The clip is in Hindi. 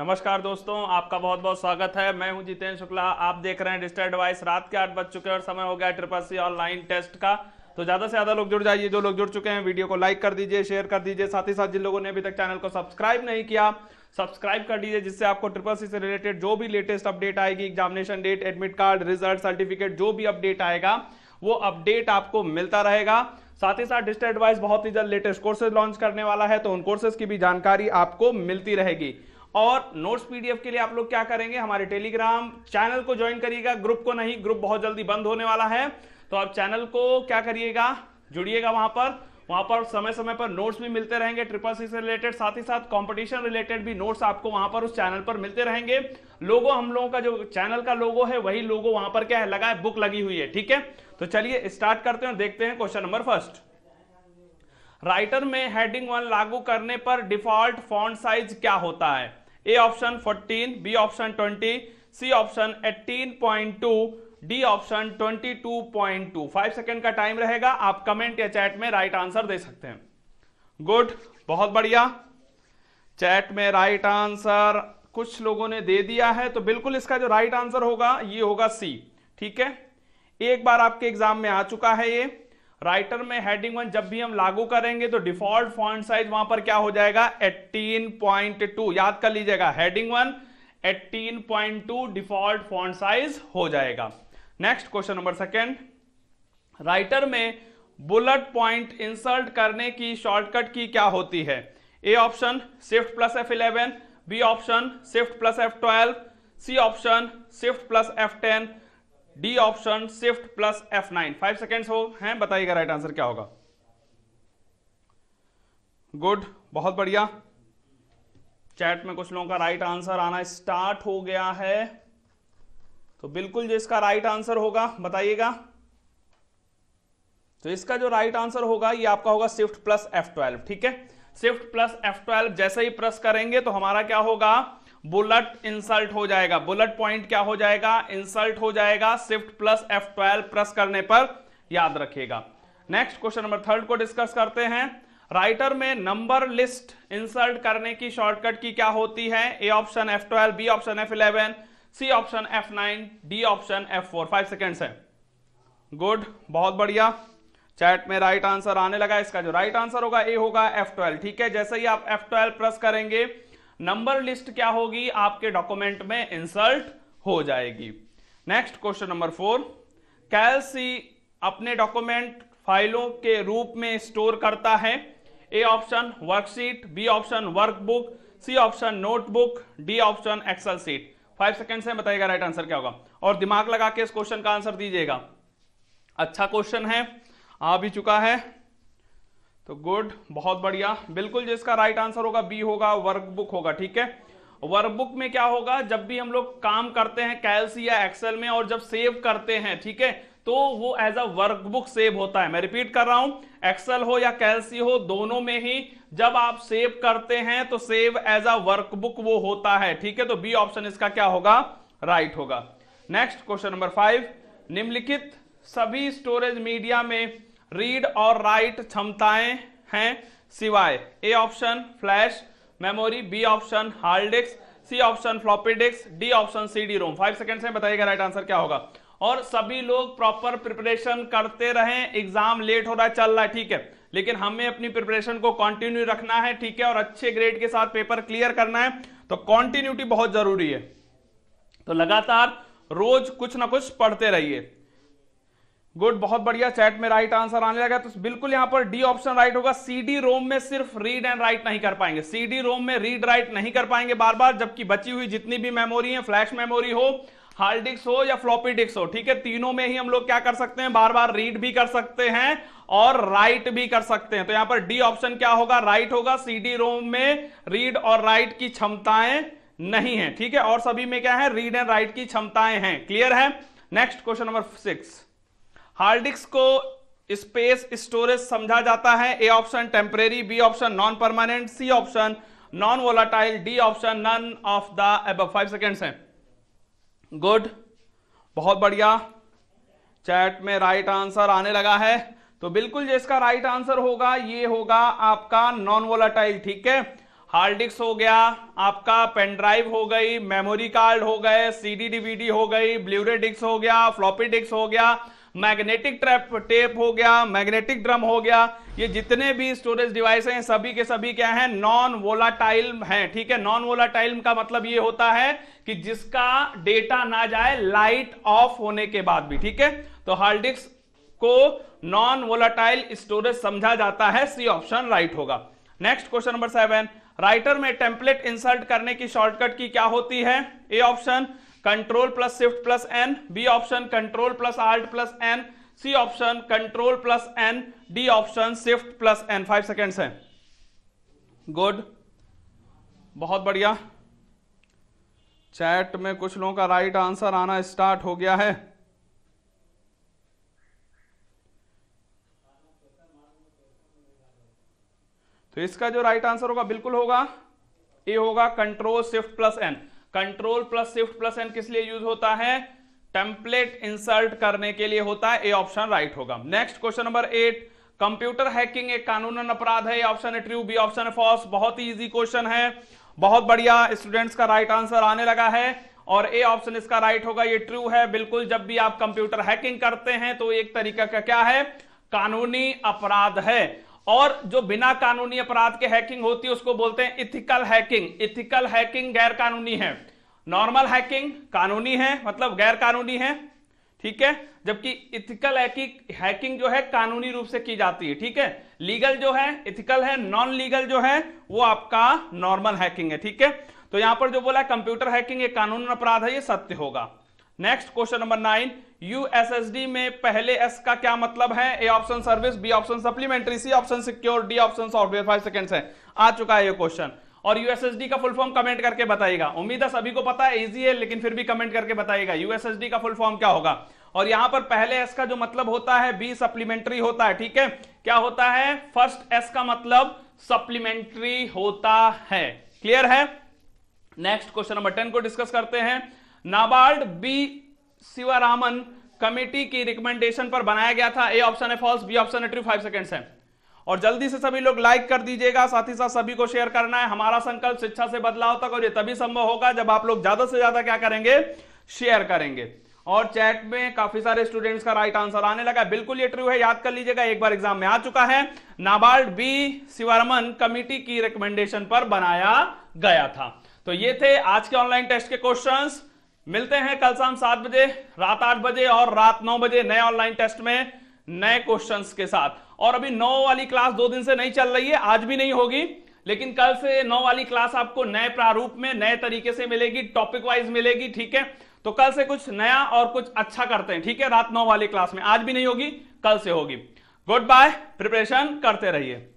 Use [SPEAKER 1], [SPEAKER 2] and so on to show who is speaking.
[SPEAKER 1] नमस्कार दोस्तों आपका बहुत बहुत स्वागत है मैं हूं जितेंद्र शुक्ला आप देख रहे हैं डिजिटल एडवाइस रात के आठ बज चुके हैं और समय हो गया ट्रिपल सी ऑनलाइन टेस्ट का तो ज्यादा से ज्यादा लोग जुड़ जाइए जो लोग जुड़ चुके हैं वीडियो को लाइक कर दीजिए शेयर कर दीजिए साथ ही साथ जिन लोगों ने अभी तक चैनल को सब्सक्राइब नहीं किया सब्सक्राइब कर दीजिए जिससे आपको ट्रिपल सी से रिलेटेड जो भी लेटेस्ट अपडेट आएगी examination date admit card result certificate जो भी अपडेट आएगा वो अपडेट आपको मिलता रहेगा साथ ही साथ डिजिटल एडवाइस बहुत ही जल्द लेटेस्ट कोर्सेज लॉन्च करने वाला है तो उन कोर्सेज की भी जानकारी आपको मिलती रहेगी और नोट्स पीडीएफ के लिए आप लोग क्या करेंगे हमारे टेलीग्राम चैनल को ज्वाइन करिएगा ग्रुप को नहीं ग्रुप बहुत जल्दी बंद होने वाला है तो आप चैनल को क्या करिएगा जुड़िएगा वहां पर वहां पर समय समय पर नोट्स भी मिलते रहेंगे ट्रिपल सी से रिलेटेड साथ ही साथ कंपटीशन रिलेटेड भी नोट्स आपको वहां पर उस चैनल पर मिलते रहेंगे लोगो हम लोगों का जो चैनल का लोगो है वही लोगो वहां पर क्या है लगा है बुक लगी हुई है ठीक है तो चलिए स्टार्ट करते हैं देखते हैं क्वेश्चन नंबर फर्स्ट राइटर में हेडिंग वन लागू करने पर डिफॉल्ट फॉन्ट साइज क्या होता है A option 14 B option 20 C option 18.2 D option 22.2 five second का टाइम रहेगा आप कमेंट या चैट में राइट आंसर दे सकते हैं गुड बहुत बढ़िया चैट में राइट आंसर कुछ लोगों ने दे दिया है तो बिल्कुल इसका जो राइट आंसर होगा ये होगा सी ठीक है एक बार आपके एग्जाम में आ चुका है ये राइटर में हेडिंग वन जब भी हम लागू करेंगे तो डिफॉल्ट फॉन्ट साइज वहां पर क्या हो जाएगा 18.2 याद कर लीजिएगा heading one 18.2 default font size हो जाएगा next question number second writer में बुलेट पॉइंट इंसर्ट करने की शॉर्टकट की क्या होती है A option swift plus F eleven B option swift plus F twelve C option swift plus F ten D option shift plus F nine five seconds हो हैं बताइएगा राइट आंसर क्या होगा गुड बहुत बढ़िया चैट में कुछ लोगों का राइट आंसर आना स्टार्ट हो गया है तो बिल्कुल जो इसका राइट आंसर होगा बताइएगा तो इसका जो राइट आंसर होगा ये आपका होगा शिफ्ट प्लस एफ ट्वेल्व ठीक है शिफ्ट प्लस एफ ट्वेल्व जैसे ही प्रेस करेंगे तो हमारा क्या होगा बुलेट इंसल्ट हो जाएगा बुलेट पॉइंट क्या हो जाएगा इंसल्ट हो जाएगा shift plus F twelve press करने पर याद रखिएगा नेक्स्ट क्वेश्चन नंबर थर्ड को डिस्कस करते हैं राइटर में नंबर लिस्ट इंसल्ट करने की शॉर्टकट की क्या होती है A option F twelve B option F eleven C option F nine D option F four five second है गुड बहुत बढ़िया चैट में राइट right आंसर आने लगा इसका जो राइट right आंसर होगा ए होगा एफ ट्वेल्व ठीक है जैसे ही आप एफ ट्वेल्व प्रेस करेंगे नंबर लिस्ट क्या होगी आपके डॉक्यूमेंट में इंसर्ट हो जाएगी नेक्स्ट क्वेश्चन नंबर फोर कैलसी अपने डॉक्यूमेंट फाइलों के रूप में स्टोर करता है A option worksheet B option workbook C option notebook D option Excel sheet five second से बताइएगा राइट आंसर क्या होगा और दिमाग लगा के इस क्वेश्चन का आंसर दीजिएगा अच्छा क्वेश्चन है आ भी चुका है तो गुड बहुत बढ़िया बिल्कुल जिसका राइट आंसर होगा बी होगा वर्कबुक होगा ठीक है वर्कबुक में क्या होगा जब भी हम लोग काम करते हैं कैल्स या एक्सेल में और जब सेव करते हैं ठीक है तो वो एज अ वर्कबुक सेव होता है मैं रिपीट कर रहा हूं एक्सेल हो या कैलसी हो दोनों में ही जब आप सेव करते हैं तो सेव एज अ वर्कबुक वो होता है ठीक है तो बी ऑप्शन इसका क्या होगा राइट right होगा नेक्स्ट क्वेश्चन नंबर फाइव निम्नलिखित सभी स्टोरेज मीडिया में रीड और राइट क्षमताएं हैं सिवाय A option flash memory B option hard disk C option floppy disk D option C D ROM five second में बताइएगा राइट आंसर क्या होगा और सभी लोग प्रॉपर प्रिपरेशन करते रहें एग्जाम लेट हो रहा है चल रहा है ठीक है लेकिन हमें अपनी प्रिपरेशन को कंटिन्यू रखना है ठीक है और अच्छे ग्रेड के साथ पेपर क्लियर करना है तो कॉन्टिन्यूटी बहुत जरूरी है तो लगातार रोज कुछ ना कुछ पढ़ते रहिए गुड बहुत बढ़िया चैट में राइट आंसर आने लगा तो बिल्कुल यहां पर डी ऑप्शन राइट होगा सीडी रोम में सिर्फ रीड एंड राइट नहीं कर पाएंगे सीडी रोम में रीड राइट नहीं कर पाएंगे बार बार जबकि बची हुई जितनी भी मेमोरी है फ्लैश मेमोरी हो हार्ड डिस्क हो या फ्लॉपी डिस्क हो ठीक है तीनों में ही हम लोग क्या कर सकते हैं बार बार रीड भी कर सकते हैं और राइट भी कर सकते हैं तो यहां पर डी ऑप्शन क्या होगा राइट होगा सीडी रोम में रीड और राइट की क्षमताएं नहीं है ठीक है और सभी में क्या है रीड एंड राइट की क्षमताएं हैं क्लियर है next question number six hard disk को स्पेस स्टोरेज समझा जाता है A option temporary B option non permanent C option non volatile D option none of the above five seconds है गुड बहुत बढ़िया चैट में राइट आंसर आने लगा है तो बिल्कुल जिसका राइट आंसर होगा ये होगा आपका नॉन वोलाटाइल ठीक है हार्ड डिस्क हो गया आपका पेन ड्राइव हो गई मेमोरी कार्ड हो गए सीडी डीवीडी हो गई ब्लूरे डिस्क हो गया फ्लॉपी डिस्क हो गया मैग्नेटिक ट्रैप टेप हो गया मैग्नेटिक ड्रम हो गया ये जितने भी स्टोरेज डिवाइस हैं सभी के सभी क्या हैं नॉन वोलाटाइल हैं ठीक है नॉन वोलाटाइल का मतलब ये होता है कि जिसका डेटा ना जाए लाइट ऑफ होने के बाद भी ठीक है तो हार्डिक्स को नॉन वोलाटाइल स्टोरेज समझा जाता है सी ऑप्शन राइट होगा next question number seven writer में टेम्पलेट इंसर्ट करने की शॉर्टकट की क्या होती है A option control plus shift plus N B option control plus alt plus N C option control plus N D option shift plus N five seconds है गुड बहुत बढ़िया चैट में कुछ लोगों का राइट आंसर आना स्टार्ट हो गया है तो इसका जो राइट आंसर होगा बिल्कुल होगा ए होगा control shift plus N control plus shift plus N किस लिए यूज होता है टेम्पलेट इंसर्ट करने के लिए होता है ए ऑप्शन राइट होगा next question number eight computer hacking एक कानूनन अपराध है ऑप्शन है ट्रू बी ऑप्शन है फॉल्स बहुत ही इजी क्वेश्चन है बहुत बढ़िया स्टूडेंट्स का राइट right आंसर आने लगा है और ए ऑप्शन इसका राइट right होगा ये ट्रू है बिल्कुल जब भी आप कंप्यूटर हैकिंग करते हैं तो एक तरीका का क्या है कानूनी अपराध है और जो बिना कानूनी अपराध के हैकिंग होती है उसको बोलते हैं इथिकल हैकिंग इथिकल हैकिंग गैर कानूनी है नॉर्मल हैकिंग कानूनी है मतलब गैर कानूनी है ठीक है जबकि इथिकल हैकिंग जो है कानूनी रूप से की जाती है ठीक है लीगल जो है इथिकल है नॉन लीगल जो है वो आपका नॉर्मल हैकिंग है ठीक है तो यहां पर जो बोला कंप्यूटर हैकिंग कानून अपराध है ये सत्य होगा next question number nine USSD में पहले एस का क्या मतलब है A option service B option supplementary C option secure D option software five seconds है आ चुका है ये क्वेश्चन और यूएसएसडी का फुल फॉर्म कमेंट करके बताएगा उम्मीद है सभी को पता है इजी है लेकिन फिर भी कमेंट करके बताएगा यूएसएसडी का फुल फॉर्म क्या होगा और यहां पर पहले एस का जो मतलब होता है बी सप्लीमेंट्री होता है ठीक है क्या होता है फर्स्ट एस का मतलब सप्लीमेंट्री होता है क्लियर है नेक्स्ट क्वेश्चन नंबर टेन को डिस्कस करते हैं नाबार्ड बी शिवरामन कमेटी की रिकमेंडेशन पर बनाया गया था ए ऑप्शन है फॉल्स बी ऑप्शन है ट्रू फाइव सेकेंड्स है और जल्दी से सभी लोग लाइक कर दीजिएगा साथ ही साथ सभी को शेयर करना है हमारा संकल्प शिक्षा से बदलाव तक और ये तभी संभव होगा जब आप लोग ज्यादा से ज्यादा क्या करेंगे शेयर करेंगे और चैट में काफी सारे स्टूडेंट्स का राइट आंसर आने लगा बिल्कुल ये ट्रू है याद कर लीजिएगा एक बार एग्जाम में आ चुका है नाबार्ड बी शिवरमन कमिटी की रिकमेंडेशन पर बनाया गया था तो ये थे आज के ऑनलाइन टेस्ट के क्वेश्चंस मिलते हैं कल शाम सात बजे रात आठ बजे और रात नौ बजे नए ऑनलाइन टेस्ट में नए क्वेश्चंस के साथ और अभी नौ वाली क्लास दो दिन से नहीं चल रही है आज भी नहीं होगी लेकिन कल से नौ वाली क्लास आपको नए प्रारूप में नए तरीके से मिलेगी टॉपिक वाइज मिलेगी ठीक है तो कल से कुछ नया और कुछ अच्छा करते हैं ठीक है रात नौ वाली क्लास में आज भी नहीं होगी कल से होगी गुड बाय प्रिपरेशन करते रहिए